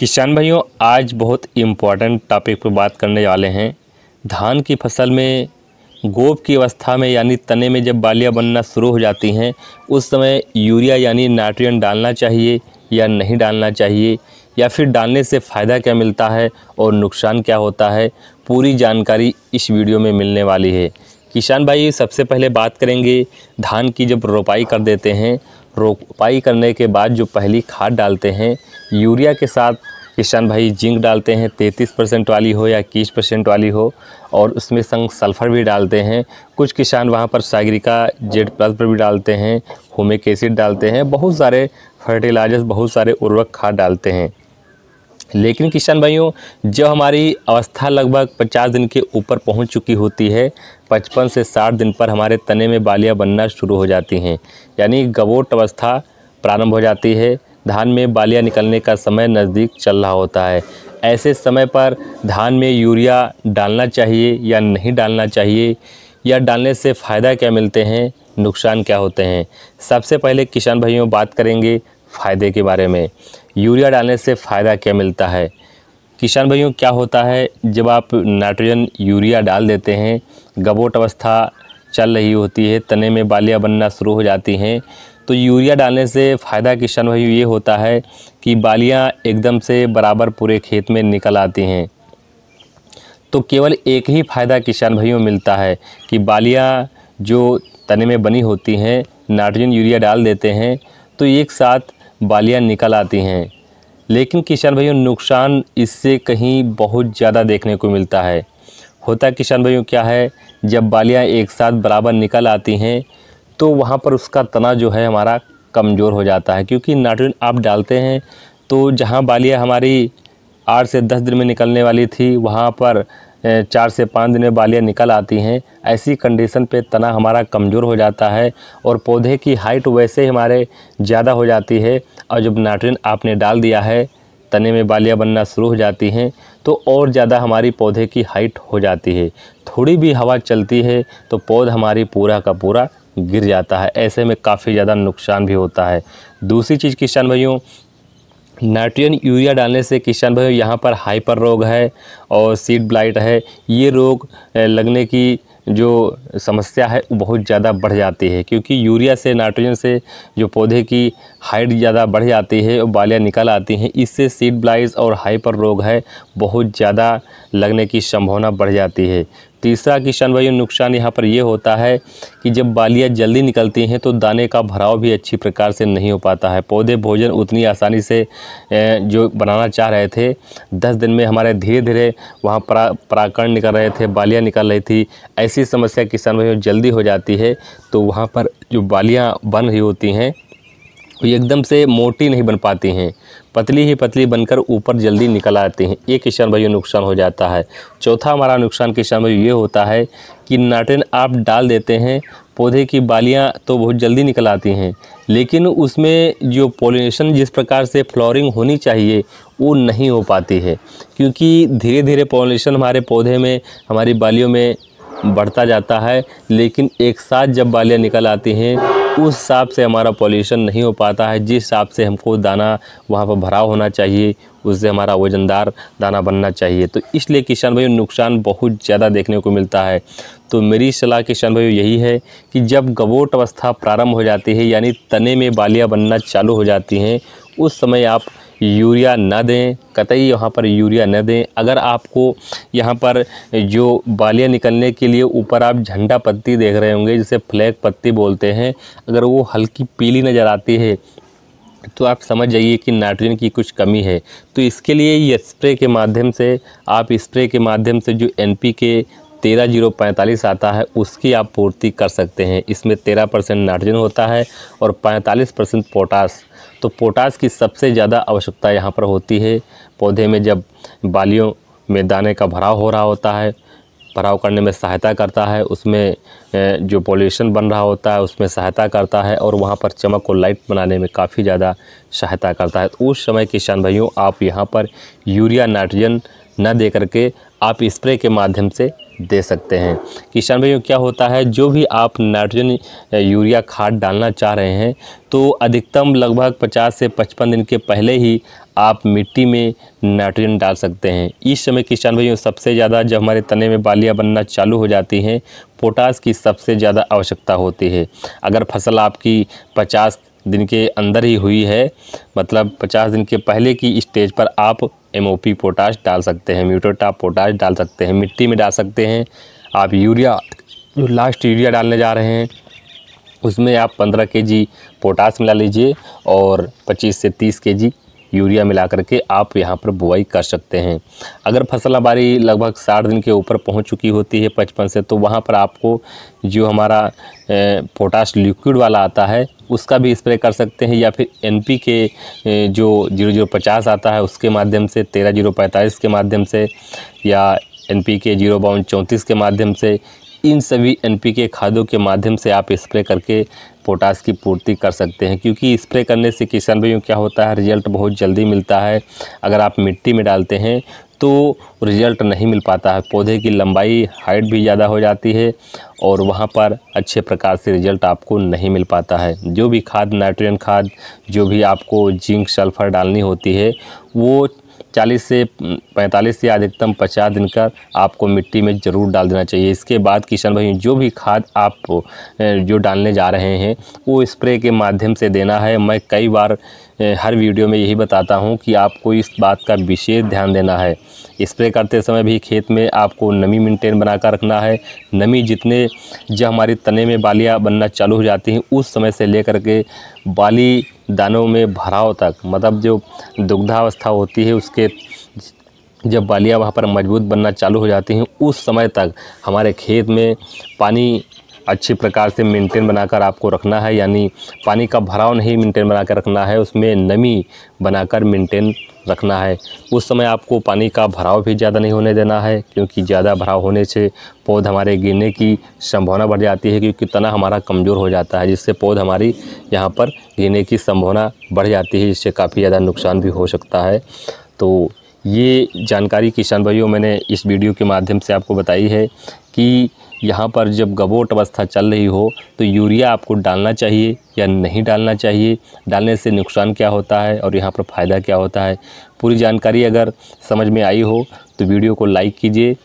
किसान भाइयों आज बहुत इम्पॉर्टेंट टॉपिक पर बात करने वाले हैं धान की फसल में गोब की अवस्था में यानी तने में जब बालियां बनना शुरू हो जाती हैं उस समय यूरिया यानी नाइट्रोजन डालना चाहिए या नहीं डालना चाहिए या फिर डालने से फ़ायदा क्या मिलता है और नुकसान क्या होता है पूरी जानकारी इस वीडियो में मिलने वाली है किसान भाई सबसे पहले बात करेंगे धान की जब रोपाई कर देते हैं रोपाई करने के बाद जो पहली खाद डालते हैं यूरिया के साथ किसान भाई जिंक डालते हैं 33 परसेंट वाली हो या इक्कीस परसेंट वाली हो और उसमें संग सल्फ़र भी डालते हैं कुछ किसान वहाँ पर सागरिका जेड प्लस पर भी डालते हैं होमिक एसिड डालते हैं बहुत सारे फर्टिलाइजर्स बहुत सारे उर्वरक खाद डालते हैं लेकिन किसान भाइयों जब हमारी अवस्था लगभग 50 दिन के ऊपर पहुंच चुकी होती है 55 से 60 दिन पर हमारे तने में बालियां बनना शुरू हो जाती हैं यानी गवोट अवस्था प्रारंभ हो जाती है धान में बालियां निकलने का समय नज़दीक चल रहा होता है ऐसे समय पर धान में यूरिया डालना चाहिए या नहीं डालना चाहिए या डालने से फ़ायदा क्या मिलते हैं नुकसान क्या होते हैं सबसे पहले किसान भाइयों बात करेंगे फ़ायदे के बारे में यूरिया डालने से फ़ायदा क्या मिलता है किसान भाइयों क्या होता है जब आप नाइट्रोजन यूरिया डाल देते हैं गबोट अवस्था चल रही होती है तने में बालियाँ बनना शुरू हो जाती हैं तो यूरिया डालने से फ़ायदा किसान भाई ये होता है कि बालियाँ एकदम से बराबर पूरे खेत में निकल आती हैं तो केवल एक ही फ़ायदा किसान भाइयों मिलता है कि बालियाँ जो तने में बनी होती हैं नाइट्रोजन यूरिया डाल देते हैं तो एक साथ बालियाँ निकल आती हैं लेकिन किसान भाइयों नुकसान इससे कहीं बहुत ज़्यादा देखने को मिलता है होता किसान भाइयों क्या है जब बालियाँ एक साथ बराबर निकल आती हैं तो वहाँ पर उसका तना जो है हमारा कमज़ोर हो जाता है क्योंकि नाइट्रोजन आप डालते हैं तो जहाँ बालियाँ हमारी आठ से दस दिन में निकलने वाली थी वहाँ पर चार से पाँच दिन में बालियाँ निकल आती हैं ऐसी कंडीशन पे तना हमारा कमज़ोर हो जाता है और पौधे की हाइट वैसे ही हमारे ज़्यादा हो जाती है और जब नाइट्रोजन आपने डाल दिया है तने में बालियाँ बनना शुरू हो जाती हैं तो और ज़्यादा हमारी पौधे की हाइट हो जाती है थोड़ी भी हवा चलती है तो पौध हमारी पूरा का पूरा गिर जाता है ऐसे में काफ़ी ज़्यादा नुकसान भी होता है दूसरी चीज़ किसान भाइयों नाइट्रोजन यूरिया डालने से किसान भाइयों यहाँ पर हाइपर रोग है और सीड ब्लाइट है ये रोग लगने की जो समस्या है वो बहुत ज़्यादा बढ़ जाती है क्योंकि यूरिया से नाइट्रोजन से जो पौधे की हाइट ज़्यादा बढ़ जाती है और बालियाँ निकल आती हैं इससे सीड ब्लाइज और हाइपर रोग है बहुत ज़्यादा लगने की संभावना बढ़ जाती है तीसरा किसान भाइयों नुकसान यहाँ पर यह होता है कि जब बालियाँ जल्दी निकलती हैं तो दाने का भराव भी अच्छी प्रकार से नहीं हो पाता है पौधे भोजन उतनी आसानी से जो बनाना चाह रहे थे दस दिन में हमारे धीरे धीरे वहाँ परा पराकरण निकल रहे थे बालियाँ निकल रही थी ऐसी समस्या किसान भाइयों जल्दी हो जाती है तो वहाँ पर जो बालियाँ बन रही होती हैं एकदम से मोटी नहीं बन पाती हैं पतली ही पतली बनकर ऊपर जल्दी निकल आती हैं ये किसान भाइयों नुकसान हो जाता है चौथा हमारा नुकसान किसान भाई ये होता है कि नाटेन आप डाल देते हैं पौधे की बालियां तो बहुत जल्दी निकल आती हैं लेकिन उसमें जो पोलिनेशन जिस प्रकार से फ्लोरिंग होनी चाहिए वो नहीं हो पाती है क्योंकि धीरे धीरे पोलिनेशन हमारे पौधे में हमारी बालियों में बढ़ता जाता है लेकिन एक साथ जब बालियाँ निकल आती हैं उस हिसाब से हमारा पॉल्यूशन नहीं हो पाता है जिस हिसाब से हमको दाना वहाँ पर भरा होना चाहिए उससे हमारा वजनदार दाना बनना चाहिए तो इसलिए किसान भाई नुकसान बहुत ज़्यादा देखने को मिलता है तो मेरी सलाह किसान भाई यही है कि जब गवोट अवस्था प्रारंभ हो जाती है यानी तने में बालियाँ बनना चालू हो जाती हैं उस समय आप यूरिया न दें कतई यहाँ पर यूरिया न दें अगर आपको यहाँ पर जो बालियाँ निकलने के लिए ऊपर आप झंडा पत्ती देख रहे होंगे जिसे फ्लैग पत्ती बोलते हैं अगर वो हल्की पीली नज़र आती है तो आप समझ जाइए कि नाइट्रोजन की कुछ कमी है तो इसके लिए ये स्प्रे के माध्यम से आप स्प्रे के माध्यम से जो एन पी के तेरह जीरो पैंतालीस आता है उसकी आप पूर्ति कर सकते हैं इसमें तेरह परसेंट नाइट्रोजन होता है और पैंतालीस परसेंट पोटास तो पोटास की सबसे ज़्यादा आवश्यकता यहाँ पर होती है पौधे में जब बालियों में दाने का भराव हो रहा होता है भराव करने में सहायता करता है उसमें जो पॉल्यूशन बन रहा होता है उसमें सहायता करता है और वहाँ पर चमक को लाइट बनाने में काफ़ी ज़्यादा सहायता करता है तो उस समय किसान भाइयों आप यहाँ पर यूरिया नाइट्रोजन न दे करके आप स्प्रे के माध्यम से दे सकते हैं किसान भाइयों क्या होता है जो भी आप नाइट्रोजन यूरिया खाद डालना चाह रहे हैं तो अधिकतम लगभग 50 से 55 दिन के पहले ही आप मिट्टी में नाइट्रोजन डाल सकते हैं इस समय किसान भाइयों सबसे ज़्यादा जब हमारे तने में बालियाँ बनना चालू हो जाती हैं पोटास की सबसे ज़्यादा आवश्यकता होती है अगर फसल आपकी पचास दिन के अंदर ही हुई है मतलब पचास दिन के पहले की स्टेज पर आप एम ओ पोटाश डाल सकते हैं म्यूटोटाप पोटाश डाल सकते हैं मिट्टी में डाल सकते हैं आप यूरिया जो लास्ट यूरिया डालने जा रहे हैं उसमें आप 15 के जी पोटास मिला लीजिए और 25 से 30 के जी यूरिया मिला करके आप यहाँ पर बुआई कर सकते हैं अगर फसल हमारी लगभग साठ दिन के ऊपर पहुँच चुकी होती है पचपन से तो वहाँ पर आपको जो हमारा पोटाश लिक्विड वाला आता है उसका भी स्प्रे कर सकते हैं या फिर एन पी के जो जीरो जीरो पचास आता है उसके माध्यम से तेरह जीरो पैंतालीस के माध्यम से या एन पी के जीरो बावन चौंतीस के माध्यम से इन सभी एनपीके खादों के माध्यम से आप स्प्रे करके पोटास की पूर्ति कर सकते हैं क्योंकि स्प्रे करने से किसान भाइयों क्या होता है रिजल्ट बहुत जल्दी मिलता है अगर आप मिट्टी में डालते हैं तो रिजल्ट नहीं मिल पाता है पौधे की लंबाई हाइट भी ज़्यादा हो जाती है और वहाँ पर अच्छे प्रकार से रिजल्ट आपको नहीं मिल पाता है जो भी खाद नाइट्रोजन खाद जो भी आपको जिंक सल्फ़र डालनी होती है वो 40 से 45 या अधिकतम 50 दिन का आपको मिट्टी में ज़रूर डाल देना चाहिए इसके बाद किसान भाई जो भी खाद आप जो डालने जा रहे हैं वो स्प्रे के माध्यम से देना है मैं कई बार हर वीडियो में यही बताता हूँ कि आपको इस बात का विशेष ध्यान देना है स्प्रे करते समय भी खेत में आपको नमी मेंटेन बनाकर रखना है नमी जितने जब हमारी तने में बालियाँ बनना चालू हो जाती हैं उस समय से लेकर के बाली दानों में भराव तक मतलब जो दुग्धावस्था होती है उसके जब बालियाँ वहाँ पर मजबूत बनना चालू हो जाती हैं उस समय तक हमारे खेत में पानी अच्छी प्रकार से मेंटेन बनाकर आपको रखना है यानी पानी का भराव नहीं मेंटेन बनाकर रखना है उसमें नमी बनाकर मेंटेन रखना है उस समय आपको पानी का भराव भी ज़्यादा नहीं होने देना है क्योंकि ज़्यादा भराव होने से पौध हमारे गिरने की संभावना बढ़ जाती है क्योंकि तना हमारा कमज़ोर हो जाता है जिससे पौध हमारी यहाँ पर गिरने की संभावना बढ़ जाती है जिससे काफ़ी ज़्यादा नुकसान भी हो सकता है तो ये जानकारी किसान भाइयों मैंने इस वीडियो के माध्यम से आपको बताई है कि यहाँ पर जब गबोट अवस्था चल रही हो तो यूरिया आपको डालना चाहिए या नहीं डालना चाहिए डालने से नुकसान क्या होता है और यहाँ पर फ़ायदा क्या होता है पूरी जानकारी अगर समझ में आई हो तो वीडियो को लाइक कीजिए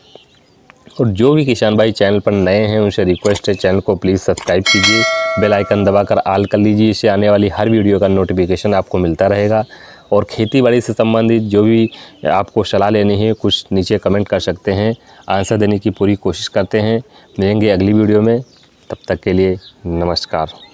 और जो भी किसान भाई चैनल पर नए हैं उनसे रिक्वेस्ट है चैनल को प्लीज़ सब्सक्राइब कीजिए बेल आइकन दबाकर आल कर लीजिए इससे आने वाली हर वीडियो का नोटिफिकेशन आपको मिलता रहेगा और खेती बाड़ी से संबंधित जो भी आपको सलाह लेनी है कुछ नीचे कमेंट कर सकते हैं आंसर देने की पूरी कोशिश करते हैं मिलेंगे अगली वीडियो में तब तक के लिए नमस्कार